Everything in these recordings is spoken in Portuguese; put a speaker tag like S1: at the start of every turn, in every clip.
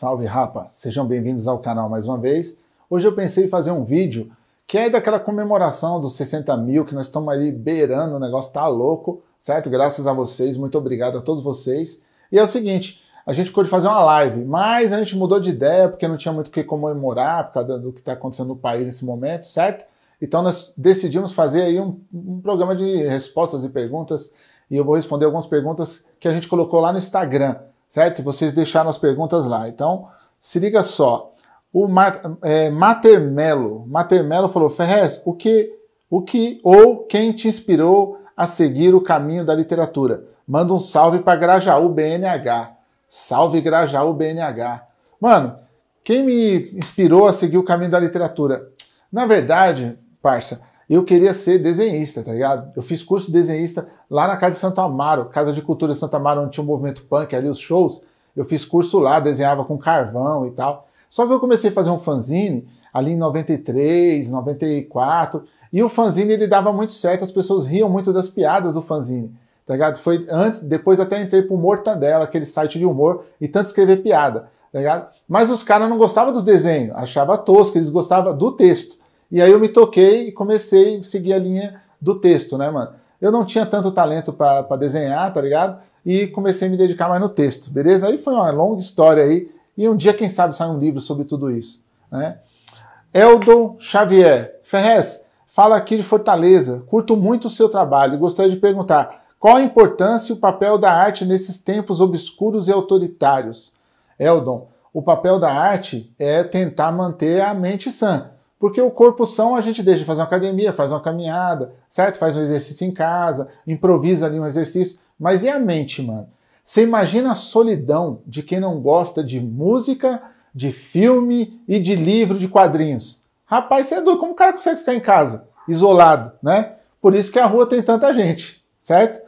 S1: Salve Rapa, sejam bem-vindos ao canal mais uma vez. Hoje eu pensei em fazer um vídeo que é daquela comemoração dos 60 mil que nós estamos ali beirando, o negócio tá louco, certo? Graças a vocês, muito obrigado a todos vocês. E é o seguinte, a gente ficou de fazer uma live, mas a gente mudou de ideia porque não tinha muito o que comemorar por causa do que está acontecendo no país nesse momento, certo? Então nós decidimos fazer aí um, um programa de respostas e perguntas e eu vou responder algumas perguntas que a gente colocou lá no Instagram certo? Vocês deixaram as perguntas lá. Então, se liga só. O é, Matermelo, Matermelo falou, Ferrez, o que, o que ou quem te inspirou a seguir o caminho da literatura? Manda um salve para Grajaú BNH. Salve Grajaú BNH. Mano, quem me inspirou a seguir o caminho da literatura? Na verdade, parça, eu queria ser desenhista, tá ligado? Eu fiz curso de desenhista lá na Casa de Santo Amaro, Casa de Cultura de Santo Amaro, onde tinha o um movimento punk ali, os shows. Eu fiz curso lá, desenhava com carvão e tal. Só que eu comecei a fazer um fanzine ali em 93, 94, e o fanzine ele dava muito certo, as pessoas riam muito das piadas do fanzine, tá ligado? Foi antes, depois até entrei pro Mortadela, aquele site de humor, e tanto escrever piada, tá ligado? Mas os caras não gostavam dos desenhos, achava tosco, eles gostavam do texto. E aí eu me toquei e comecei a seguir a linha do texto, né, mano? Eu não tinha tanto talento para desenhar, tá ligado? E comecei a me dedicar mais no texto, beleza? Aí foi uma longa história aí. E um dia, quem sabe, sai um livro sobre tudo isso, né? Eldon Xavier. Ferrez, fala aqui de Fortaleza. Curto muito o seu trabalho e gostaria de perguntar qual a importância e o papel da arte nesses tempos obscuros e autoritários. Eldon, o papel da arte é tentar manter a mente sã. Porque o corpo são a gente deixa de fazer uma academia, faz uma caminhada, certo? Faz um exercício em casa, improvisa ali um exercício. Mas e a mente, mano? Você imagina a solidão de quem não gosta de música, de filme e de livro de quadrinhos. Rapaz, você é doido. Como o cara consegue ficar em casa, isolado, né? Por isso que a rua tem tanta gente, certo?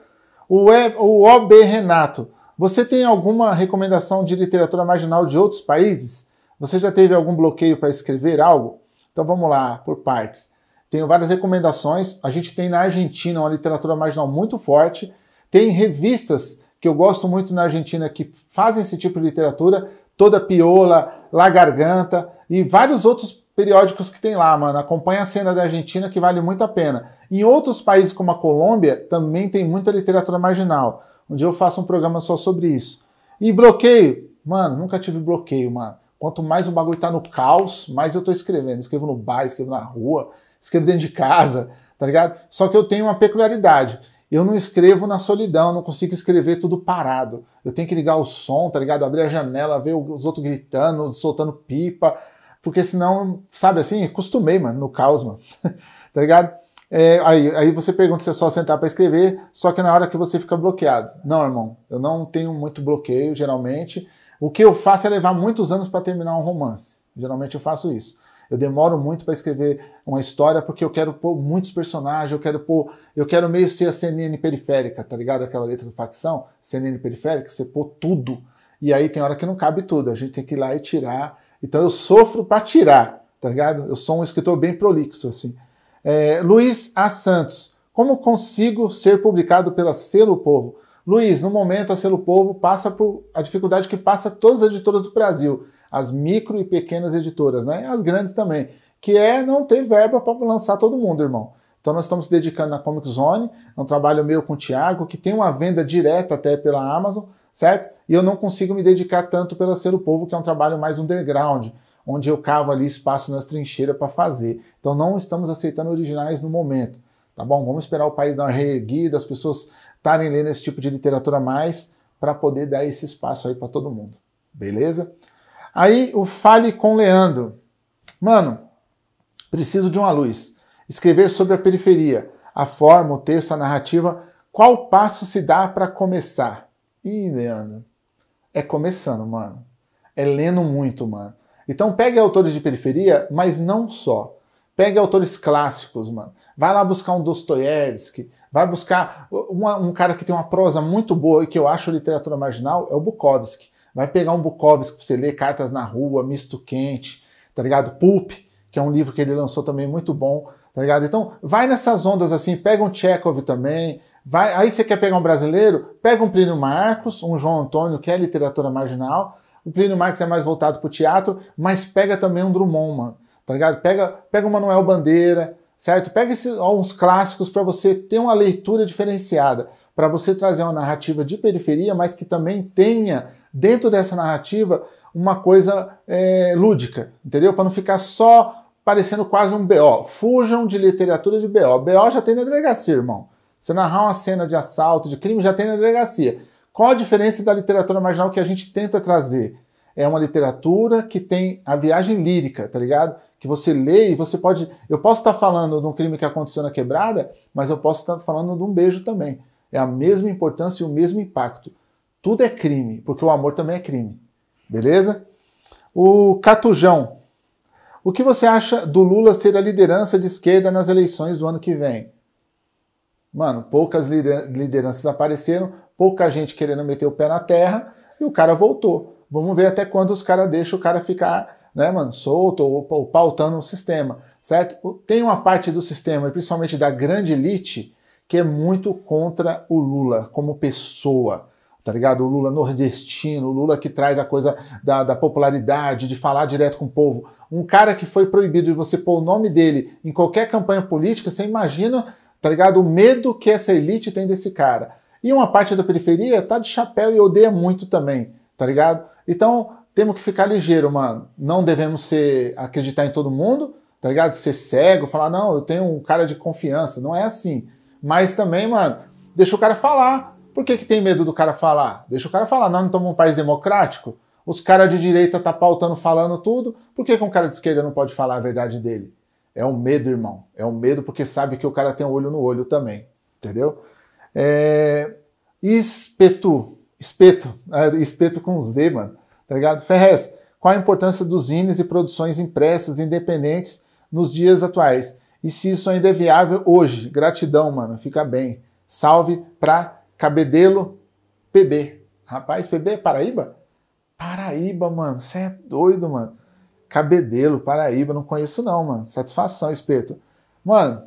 S1: O, e, o OB Renato, você tem alguma recomendação de literatura marginal de outros países? Você já teve algum bloqueio para escrever algo? Então vamos lá, por partes. Tenho várias recomendações. A gente tem na Argentina uma literatura marginal muito forte. Tem revistas que eu gosto muito na Argentina que fazem esse tipo de literatura. Toda Piola, La Garganta e vários outros periódicos que tem lá, mano. Acompanha a cena da Argentina que vale muito a pena. Em outros países como a Colômbia também tem muita literatura marginal. Um dia eu faço um programa só sobre isso. E bloqueio? Mano, nunca tive bloqueio, mano. Quanto mais o bagulho tá no caos, mais eu tô escrevendo. Escrevo no bar, escrevo na rua, escrevo dentro de casa, tá ligado? Só que eu tenho uma peculiaridade. Eu não escrevo na solidão, não consigo escrever tudo parado. Eu tenho que ligar o som, tá ligado? Abrir a janela, ver os outros gritando, soltando pipa, porque senão, sabe assim, acostumei, mano, no caos, mano. tá ligado? É, aí, aí você pergunta se é só sentar para escrever, só que na hora que você fica bloqueado. Não, irmão, eu não tenho muito bloqueio, geralmente. O que eu faço é levar muitos anos para terminar um romance. Geralmente eu faço isso. Eu demoro muito para escrever uma história porque eu quero pôr muitos personagens, eu quero pôr, eu quero meio ser a CNN periférica, tá ligado? Aquela letra do facção, CNN periférica, você pôr tudo. E aí tem hora que não cabe tudo, a gente tem que ir lá e tirar. Então eu sofro para tirar, tá ligado? Eu sou um escritor bem prolixo assim. É, Luiz A. Santos, como consigo ser publicado pela Selo Povo? Luiz, no momento a Selo Povo passa por a dificuldade que passa todas as editoras do Brasil, as micro e pequenas editoras, né? As grandes também, que é não ter verba para lançar todo mundo, irmão. Então nós estamos se dedicando na Comic Zone, é um trabalho meu com o Thiago, que tem uma venda direta até pela Amazon, certo? E eu não consigo me dedicar tanto pela Ser Povo, que é um trabalho mais underground, onde eu cavo ali espaço nas trincheiras para fazer. Então não estamos aceitando originais no momento, tá bom? Vamos esperar o país dar uma reerguida, as pessoas estarem lendo esse tipo de literatura mais para poder dar esse espaço aí para todo mundo. Beleza? Aí o Fale com Leandro. Mano, preciso de uma luz. Escrever sobre a periferia, a forma, o texto, a narrativa. Qual passo se dá para começar? Ih, Leandro, é começando, mano. É lendo muito, mano. Então pegue autores de periferia, mas não só. Pegue autores clássicos, mano. Vai lá buscar um Dostoiévski, vai buscar uma, um cara que tem uma prosa muito boa e que eu acho literatura marginal, é o Bukowski. Vai pegar um Bukowski pra você ler Cartas na Rua, Misto Quente, tá ligado? Pulp, que é um livro que ele lançou também muito bom, tá ligado? Então, vai nessas ondas assim, pega um Chekhov também, vai, aí você quer pegar um brasileiro, pega um Plínio Marcos, um João Antônio, que é literatura marginal, o Plínio Marcos é mais voltado pro teatro, mas pega também um Drummond, mano tá ligado? Pega, pega o Manuel Bandeira, certo? Pega esses, uns clássicos para você ter uma leitura diferenciada, para você trazer uma narrativa de periferia, mas que também tenha dentro dessa narrativa uma coisa é, lúdica, entendeu? Para não ficar só parecendo quase um BO. Fujam de literatura de BO. BO já tem na delegacia, irmão. Você narrar uma cena de assalto, de crime, já tem na delegacia. Qual a diferença da literatura marginal que a gente tenta trazer? É uma literatura que tem a viagem lírica, tá ligado? que você lê e você pode. Eu posso estar falando de um crime que aconteceu na quebrada, mas eu posso estar falando de um beijo também. É a mesma importância e o mesmo impacto. Tudo é crime, porque o amor também é crime. Beleza? O Catujão. O que você acha do Lula ser a liderança de esquerda nas eleições do ano que vem? Mano, poucas lideranças apareceram, pouca gente querendo meter o pé na terra e o cara voltou. Vamos ver até quando os caras deixam o cara ficar né, mano, solto ou, ou pautando o sistema, certo? Tem uma parte do sistema, principalmente da grande elite, que é muito contra o Lula como pessoa, tá ligado? O Lula nordestino, o Lula que traz a coisa da, da, popularidade, de falar direto com o povo. Um cara que foi proibido de você pôr o nome dele em qualquer campanha política, você imagina, tá ligado? O medo que essa elite tem desse cara. E uma parte da periferia tá de chapéu e odeia muito também, tá ligado? Então, temos que ficar ligeiro, mano. Não devemos ser acreditar em todo mundo, tá ligado? Ser cego, falar, não, eu tenho um cara de confiança. Não é assim. Mas também, mano, deixa o cara falar. Por que, que tem medo do cara falar? Deixa o cara falar. Nós não estamos um país democrático? Os caras de direita tá pautando, falando tudo. Por que, que um cara de esquerda não pode falar a verdade dele? É um medo, irmão. É um medo porque sabe que o cara tem um olho no olho também. Entendeu? É... Espetu. Espeto. É, espeto com Z, mano tá ligado? Ferrez, qual a importância dos zines e produções impressas independentes nos dias atuais? E se isso ainda é viável hoje? Gratidão, mano. Fica bem. Salve pra Cabedelo PB. Rapaz, PB é Paraíba? Paraíba, mano. Você é doido, mano. Cabedelo, Paraíba, não conheço não, mano. Satisfação, espeto. Mano,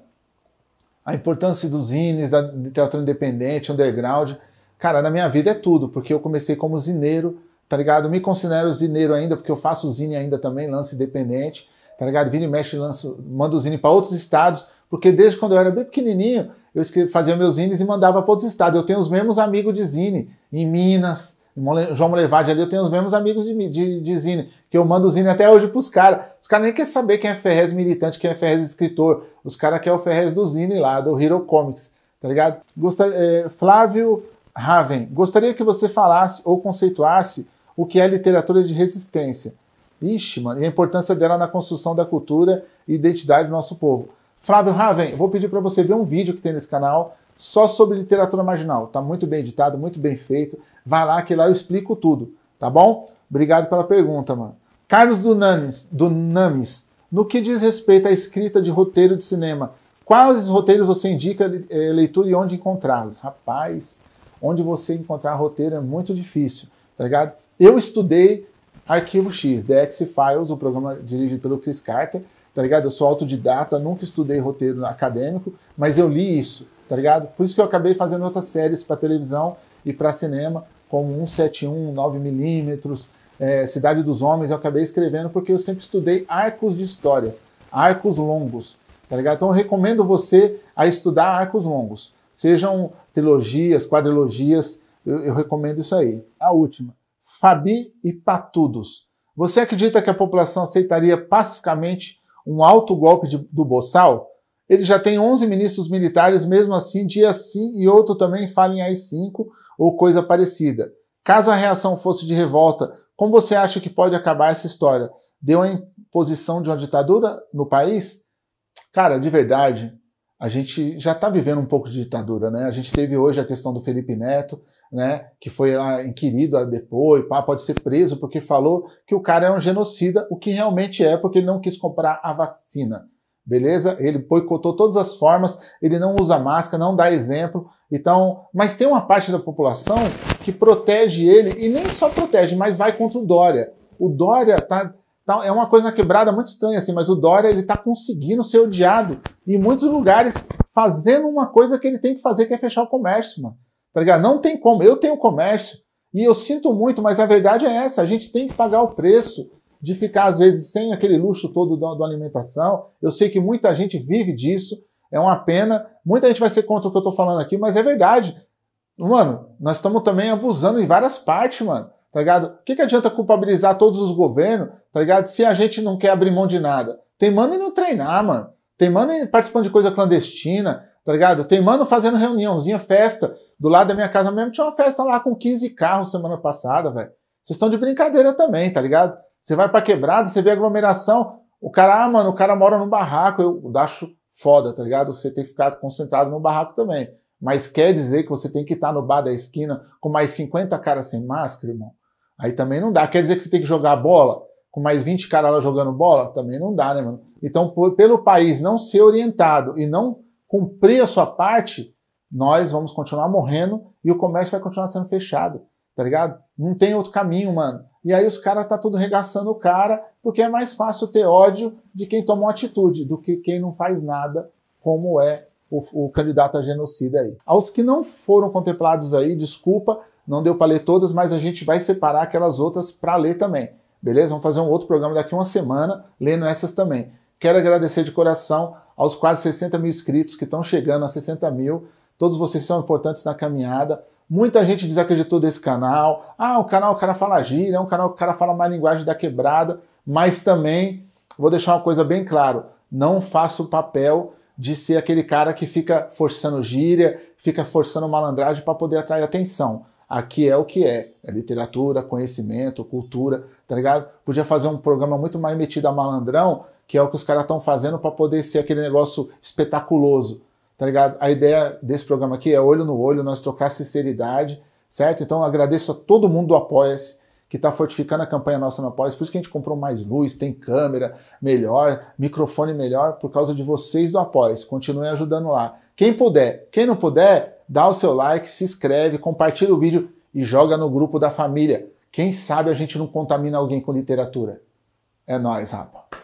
S1: a importância dos zines, da literatura independente, underground. Cara, na minha vida é tudo, porque eu comecei como zineiro, tá ligado? Me considero zineiro ainda, porque eu faço zine ainda também, lance independente, tá ligado? Vira e mexe, lanço, mando zine para outros estados, porque desde quando eu era bem pequenininho, eu fazia meus zines e mandava para outros estados. Eu tenho os mesmos amigos de zine, em Minas, em João Molevade ali, eu tenho os mesmos amigos de, de, de zine, que eu mando zine até hoje pros caras. Os caras nem querem saber quem é Ferrez militante, quem é Ferrez escritor. Os caras querem o Ferrez do zine lá, do Hero Comics, tá ligado? Gostar, é, eh, Flávio Raven, gostaria que você falasse ou conceituasse o que é literatura de resistência. Ixi, mano, e a importância dela na construção da cultura e identidade do nosso povo. Flávio Raven, vou pedir para você ver um vídeo que tem nesse canal só sobre literatura marginal. Tá muito bem editado, muito bem feito. Vai lá que lá eu explico tudo, tá bom? Obrigado pela pergunta, mano. Carlos Dunamis, Dunamis, no que diz respeito à escrita de roteiro de cinema, quais roteiros você indica eh, leitura e onde encontrá-los? Rapaz, onde você encontrar roteiro é muito difícil, tá ligado? Eu estudei Arquivo X, The Files, o programa dirigido pelo Chris Carter, tá ligado? Eu sou autodidata, nunca estudei roteiro acadêmico, mas eu li isso, tá ligado? Por isso que eu acabei fazendo outras séries para televisão e para cinema, como 171, 9mm, é, Cidade dos Homens, eu acabei escrevendo porque eu sempre estudei arcos de histórias, arcos longos, tá ligado? Então eu recomendo você a estudar arcos longos, sejam trilogias, quadrilogias, eu, eu recomendo isso aí. A última Fabi e Patudos. Você acredita que a população aceitaria pacificamente um alto golpe de, do Boçal? Ele já tem 11 ministros militares, mesmo assim, dia sim e outro também falem AI-5 ou coisa parecida. Caso a reação fosse de revolta, como você acha que pode acabar essa história? Deu a imposição de uma ditadura no país? Cara, de verdade, a gente já está vivendo um pouco de ditadura, né? A gente teve hoje a questão do Felipe Neto, né? Que foi lá inquirido a ah, pá, pode ser preso porque falou que o cara é um genocida, o que realmente é, porque ele não quis comprar a vacina. Beleza? Ele boicotou todas as formas, ele não usa máscara, não dá exemplo. Então, mas tem uma parte da população que protege ele e nem só protege, mas vai contra o Dória. O Dória tá então, é uma coisa na quebrada muito estranha, assim, mas o Dória ele está conseguindo ser odiado em muitos lugares, fazendo uma coisa que ele tem que fazer, que é fechar o comércio, mano. Tá ligado? Não tem como. Eu tenho comércio e eu sinto muito, mas a verdade é essa: a gente tem que pagar o preço de ficar, às vezes, sem aquele luxo todo da alimentação. Eu sei que muita gente vive disso, é uma pena. Muita gente vai ser contra o que eu tô falando aqui, mas é verdade. Mano, nós estamos também abusando em várias partes, mano tá ligado? O que, que adianta culpabilizar todos os governos, tá ligado? Se a gente não quer abrir mão de nada. Tem mano em não treinar, mano. Tem mano participando de coisa clandestina, tá ligado? Tem mano fazendo reuniãozinha, festa. Do lado da minha casa mesmo tinha uma festa lá com 15 carros semana passada, velho. Vocês estão de brincadeira também, tá ligado? Você vai pra quebrada, você vê aglomeração. O cara, ah, mano, o cara mora no barraco. Eu acho foda, tá ligado? Você tem que ficar concentrado no barraco também. Mas quer dizer que você tem que estar tá no bar da esquina com mais 50 caras sem máscara, irmão? Aí também não dá. Quer dizer que você tem que jogar bola com mais 20 caras lá jogando bola? Também não dá, né, mano? Então, por, pelo país não ser orientado e não cumprir a sua parte, nós vamos continuar morrendo e o comércio vai continuar sendo fechado, tá ligado? Não tem outro caminho, mano. E aí os caras tá tudo regaçando o cara, porque é mais fácil ter ódio de quem tomou atitude do que quem não faz nada, como é o, o candidato a genocida aí. Aos que não foram contemplados aí, desculpa, não deu para ler todas, mas a gente vai separar aquelas outras para ler também. Beleza? Vamos fazer um outro programa daqui uma semana, lendo essas também. Quero agradecer de coração aos quase 60 mil inscritos que estão chegando a 60 mil. Todos vocês são importantes na caminhada. Muita gente desacreditou desse canal. Ah, o canal o cara fala gíria, é um canal que o cara fala mais linguagem da quebrada. Mas também, vou deixar uma coisa bem claro: não faço o papel de ser aquele cara que fica forçando gíria, fica forçando malandragem para poder atrair atenção aqui é o que é. É literatura, conhecimento, cultura, tá ligado? Podia fazer um programa muito mais metido a malandrão, que é o que os caras estão fazendo para poder ser aquele negócio espetaculoso, tá ligado? A ideia desse programa aqui é olho no olho, nós trocar sinceridade, certo? Então agradeço a todo mundo do Apoia-se, que está fortificando a campanha nossa no Apoia-se, por isso que a gente comprou mais luz, tem câmera melhor, microfone melhor, por causa de vocês do Apoia-se. Continuem ajudando lá. Quem puder, quem não puder, dá o seu like, se inscreve, compartilha o vídeo e joga no grupo da família. Quem sabe a gente não contamina alguém com literatura. É nós, rapaz.